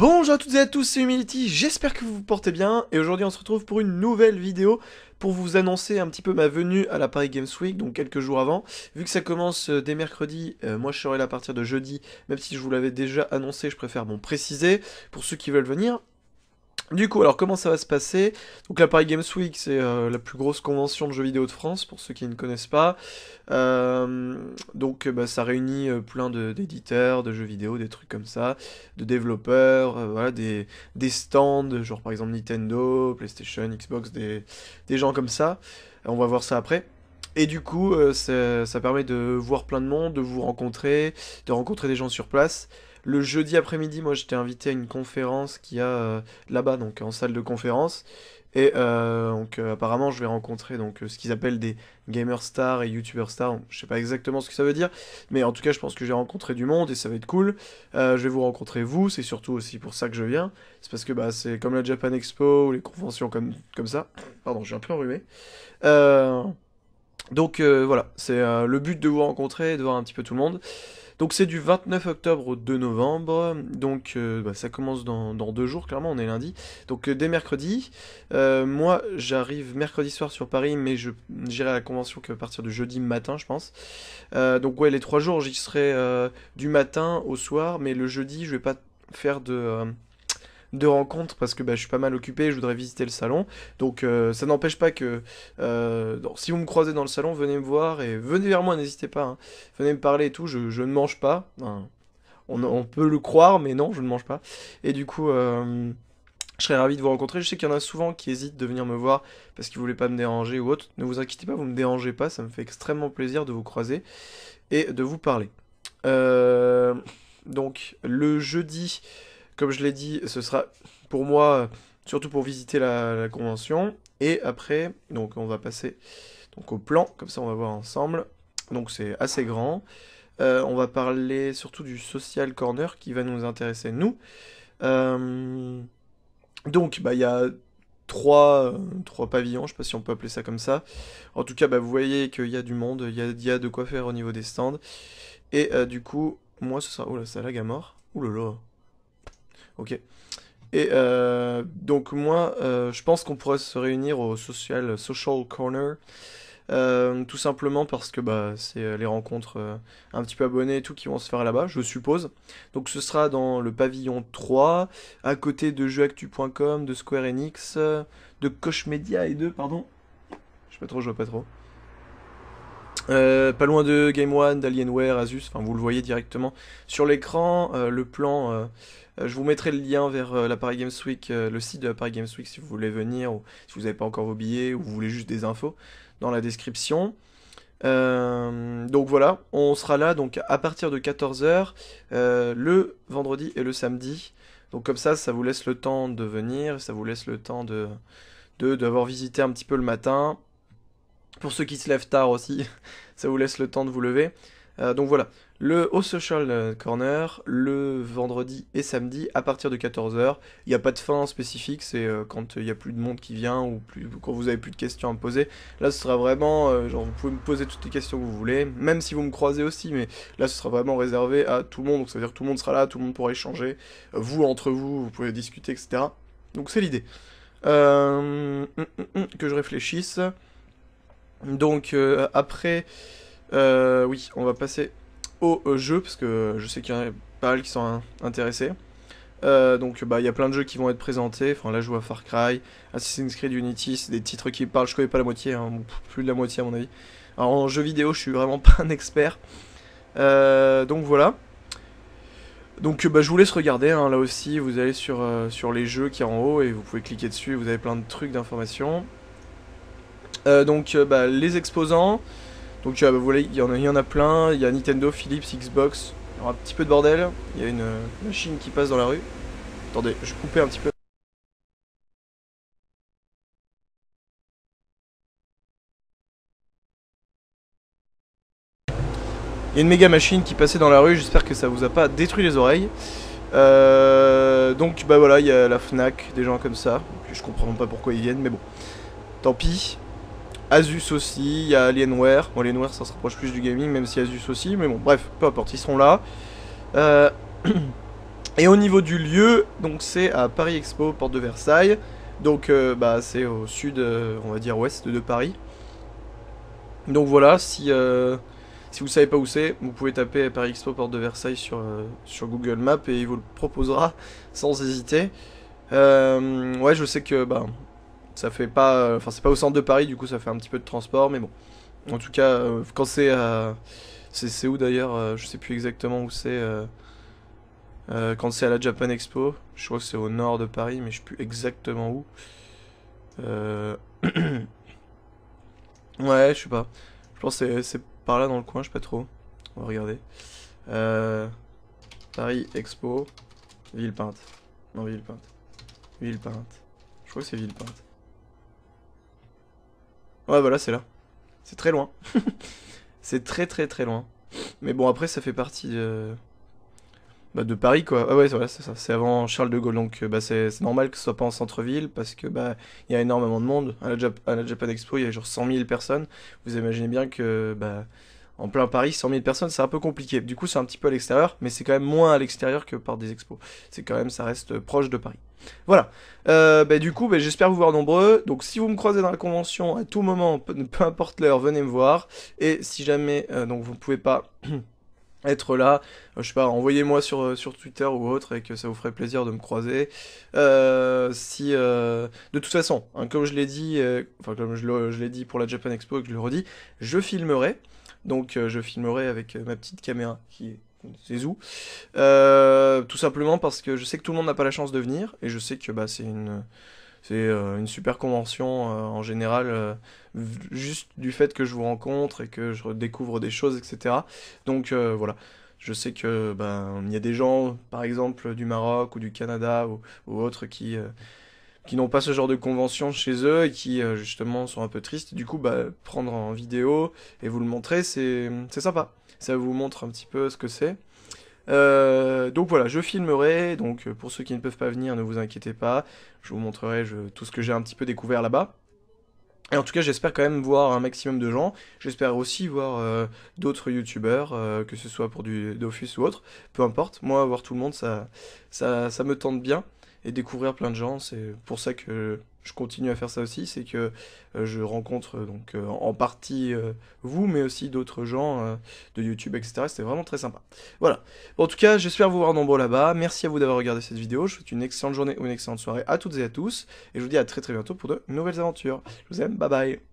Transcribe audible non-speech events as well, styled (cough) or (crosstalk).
Bonjour à toutes et à tous, c'est Humility, j'espère que vous vous portez bien, et aujourd'hui on se retrouve pour une nouvelle vidéo pour vous annoncer un petit peu ma venue à la Paris Games Week, donc quelques jours avant. Vu que ça commence euh, dès mercredi, euh, moi je serai là à partir de jeudi, même si je vous l'avais déjà annoncé, je préfère bon préciser, pour ceux qui veulent venir, du coup, alors comment ça va se passer Donc la Paris Games Week, c'est euh, la plus grosse convention de jeux vidéo de France, pour ceux qui ne connaissent pas. Euh, donc bah, ça réunit euh, plein d'éditeurs, de, jeux vidéo, des trucs comme ça, de développeurs, voilà, des, stands, genre par exemple Nintendo, PlayStation, Xbox, des, gens comme ça. On va voir ça après. Et du coup, ça, ça permet de voir plein de monde, de vous rencontrer, de rencontrer des gens sur place. Le jeudi après-midi, moi, j'étais invité à une conférence qui a euh, là-bas, donc en salle de conférence. Et euh, donc, euh, apparemment, je vais rencontrer donc ce qu'ils appellent des gamer stars et youtuber stars. Je ne sais pas exactement ce que ça veut dire, mais en tout cas, je pense que j'ai rencontré du monde et ça va être cool. je vais vous rencontrer vous, c'est surtout aussi pour ça que je viens. C'est parce que bah, c'est comme la Japan Expo ou les conventions comme, comme ça. Pardon, je suis un peu enrhumé. donc voilà, c'est le but de vous rencontrer et de voir un petit peu tout le monde. Donc c'est du 29 octobre au 2 novembre, donc euh, bah, ça commence dans, deux jours, clairement, on est lundi. Donc euh, dès mercredi, euh, moi j'arrive mercredi soir sur Paris, mais je j'irai à la convention va partir du jeudi matin, je pense. donc ouais, les trois jours, j'y serai du matin au soir, mais le jeudi, je vais pas faire de de rencontre, parce que bah, je suis pas mal occupé, je voudrais visiter le salon. Donc euh, ça n'empêche pas que euh, si vous me croisez dans le salon, venez me voir et venez vers moi, n'hésitez pas. Hein. Venez me parler et tout, je, ne mange pas. On, peut le croire, mais non, je ne mange pas. Et du coup... Euh, je serais ravi de vous rencontrer. Je sais qu'il y en a souvent qui hésitent de venir me voir parce qu'ils voulaient pas me déranger ou autre. Ne vous inquiétez pas, vous me dérangez pas. Ça me fait extrêmement plaisir de vous croiser et de vous parler. donc le jeudi comme je l'ai dit, ce sera pour moi surtout pour visiter la, convention. Et après, donc on va passer donc au plan, comme ça on va voir ensemble. Donc c'est assez grand. Euh, on va parler surtout du social corner qui va nous intéresser nous. Euh, donc bah, il y a trois, euh, trois pavillons, je sais pas si on peut appeler ça comme ça. En tout cas, bah, vous voyez qu'il y a du monde, il y a, de quoi faire au niveau des stands. Et du coup, moi ce sera... Oh là, ça lag à mort. Ouh là là. Ok. Et euh, donc moi, euh, je pense qu'on pourrait se réunir au social, euh, social corner, tout simplement parce que bah, c'est les rencontres un petit peu abonnées et tout qui vont se faire là-bas, je suppose. Donc ce sera dans le pavillon 3, à côté de jeuxactu.com, de Square Enix, de Koch Media et de, pardon, je sais pas trop, je vois pas trop. pas loin de Game One, d'Alienware, Asus, enfin vous le voyez directement sur l'écran, le plan euh, je vous mettrai le lien vers euh, l'appareil Games Week, euh, le site de Paris Games Week si vous voulez venir, ou si vous n'avez pas encore vos billets, ou vous voulez juste des infos, dans la description. donc voilà, on sera là donc à partir de 14h le vendredi et le samedi. Donc comme ça, ça vous laisse le temps de venir, ça vous laisse le temps de d'avoir visité un petit peu le matin. Pour ceux qui se lèvent tard aussi, (laughs) ça vous laisse le temps de vous lever. Euh, donc voilà, le Au Social euh, Corner, le vendredi et samedi à partir de 14h. Il n'y a pas de fin spécifique, c'est euh, quand il n'y a plus de monde qui vient ou plus, quand vous avez plus de questions à me poser. Là, ce sera vraiment, vous pouvez me poser toutes les questions que vous voulez, même si vous me croisez aussi, mais là, ce sera vraiment réservé à tout le monde. Donc ça veut dire que tout le monde sera là, tout le monde pourra échanger. Vous, entre vous, vous pouvez discuter, etc. Donc c'est l'idée. Hum, hum, hum, que je réfléchisse. Donc après... Euh, oui, on va passer au euh, jeu, parce que je sais qu'il y en a pas mal qui sont intéressés. Euh, donc bah il y a plein de jeux qui vont être présentés, enfin là je vois Far Cry, Assassin's Creed Unity, des titres qui parlent, je connais pas la moitié, hein, plus de la moitié à mon avis. Alors en jeu vidéo je suis vraiment (laughs) pas un expert. donc voilà. Donc bah, je vous laisse regarder, hein. là aussi vous allez sur, sur les jeux qui sont en haut et vous pouvez cliquer dessus, vous avez plein de trucs d'informations. donc bah, les exposants, donc euh, vous il y, en a, plein, il y a Nintendo, Philips, Xbox, il y a un petit peu de bordel, il y a une euh, machine qui passe dans la rue. Attendez, je couper un petit peu. Il y a une méga machine qui passait dans la rue, j'espère que ça vous a pas détruit les oreilles. Euh, donc bah voilà, il y a la FNAC, des gens comme ça, je comprends pas pourquoi ils viennent, mais bon, tant pis. Asus aussi, il y a Alienware. Bon, Alienware, ça se rapproche plus du gaming, même si Asus aussi. Mais bon, bref, peu importe, ils seront là. Euh, (clears throat) et au niveau du lieu, donc c'est à Paris Expo, porte de Versailles. Donc euh, bah, c'est au sud, euh, on va dire ouest de Paris. Donc voilà, si, vous si vous savez pas où c'est, vous pouvez taper Paris Expo, porte de Versailles sur, sur Google Maps et il vous le proposera sans hésiter. ouais, je sais que bah, ça fait pas. Euh, enfin, c'est pas au centre de Paris, du coup, ça fait un petit peu de transport, mais bon. En tout cas, euh, quand c'est. à... c'est où d'ailleurs euh, Je sais plus exactement où c'est. quand c'est à la Japan Expo. Je crois que c'est au nord de Paris, mais je sais plus exactement où. (clears throat) ouais, je sais pas. Je pense que c'est par là dans le coin, je sais pas trop. On va regarder. Paris Expo. Villepinte. Non, Villepinte. Villepinte. Je crois que c'est Villepinte. Ouais, voilà, c'est là. C'est très loin. (laughs) c'est très très très loin. Mais bon, après, ça fait partie de, bah, de Paris, quoi. Ah ouais, voilà, c'est ça. C'est avant Charles de Gaulle, donc euh, bah, c'est normal que ce soit pas en centre-ville, parce que bah il y a énormément de monde. À la, Japan Expo, il y a genre 100 000 personnes. Vous imaginez bien que bah, en plein Paris, 100 000 personnes, c'est un peu compliqué. Du coup, c'est un petit peu à l'extérieur, mais c'est quand même moins à l'extérieur que par des expos. C'est quand même, ça reste proche de Paris. Voilà. Euh, bah, du coup, bah, j'espère vous voir nombreux. Donc, si vous me croisez dans la convention à tout moment, peu, importe l'heure, venez me voir. Et si jamais, euh, donc, vous ne pouvez pas (clears throat) être là, euh, je sais pas, envoyez-moi sur, euh, sur Twitter ou autre et que ça vous ferait plaisir de me croiser. Euh, si, de toute façon, hein, comme je l'ai dit, enfin comme je l'ai dit pour la Japan Expo et que je le redis, je filmerai, donc je filmerai avec ma petite caméra qui est c'est Zou. tout simplement parce que je sais que tout le monde n'a pas la chance de venir et je sais que bah, c'est une c'est euh, une super convention euh, en général, euh, juste du fait que je vous rencontre et que je redécouvre des choses, etc. Donc voilà. Je sais que ben il y a des gens, par exemple du Maroc ou du Canada ou, autres, qui qui n'ont pas ce genre de convention chez eux et qui justement sont un peu tristes. Du coup, bah, prendre en vidéo et vous le montrer, c'est sympa. Ça vous montre un petit peu ce que c'est. Euh, donc voilà, je filmerai, donc euh, pour ceux qui ne peuvent pas venir, ne vous inquiétez pas, je vous montrerai tout ce que j'ai un petit peu découvert là-bas. Et en tout cas, j'espère quand même voir un maximum de gens. J'espère aussi voir euh, d'autres youtubeurs, que ce soit pour du Dofus ou autre. Peu importe. Moi, voir tout le monde, ça, ça me tente bien. Et découvrir plein de gens, c'est pour ça que je continue à faire ça aussi, c'est que euh, je rencontre euh, donc euh, en partie vous, mais aussi d'autres gens de YouTube, etc. C'était vraiment très sympa. Voilà. En tout cas, j'espère vous voir nombreux là-bas. Merci à vous d'avoir regardé cette vidéo. Je vous souhaite une excellente journée ou une excellente soirée à toutes et à tous. Et je vous dis à très très bientôt pour de nouvelles aventures. Je vous aime, bye bye.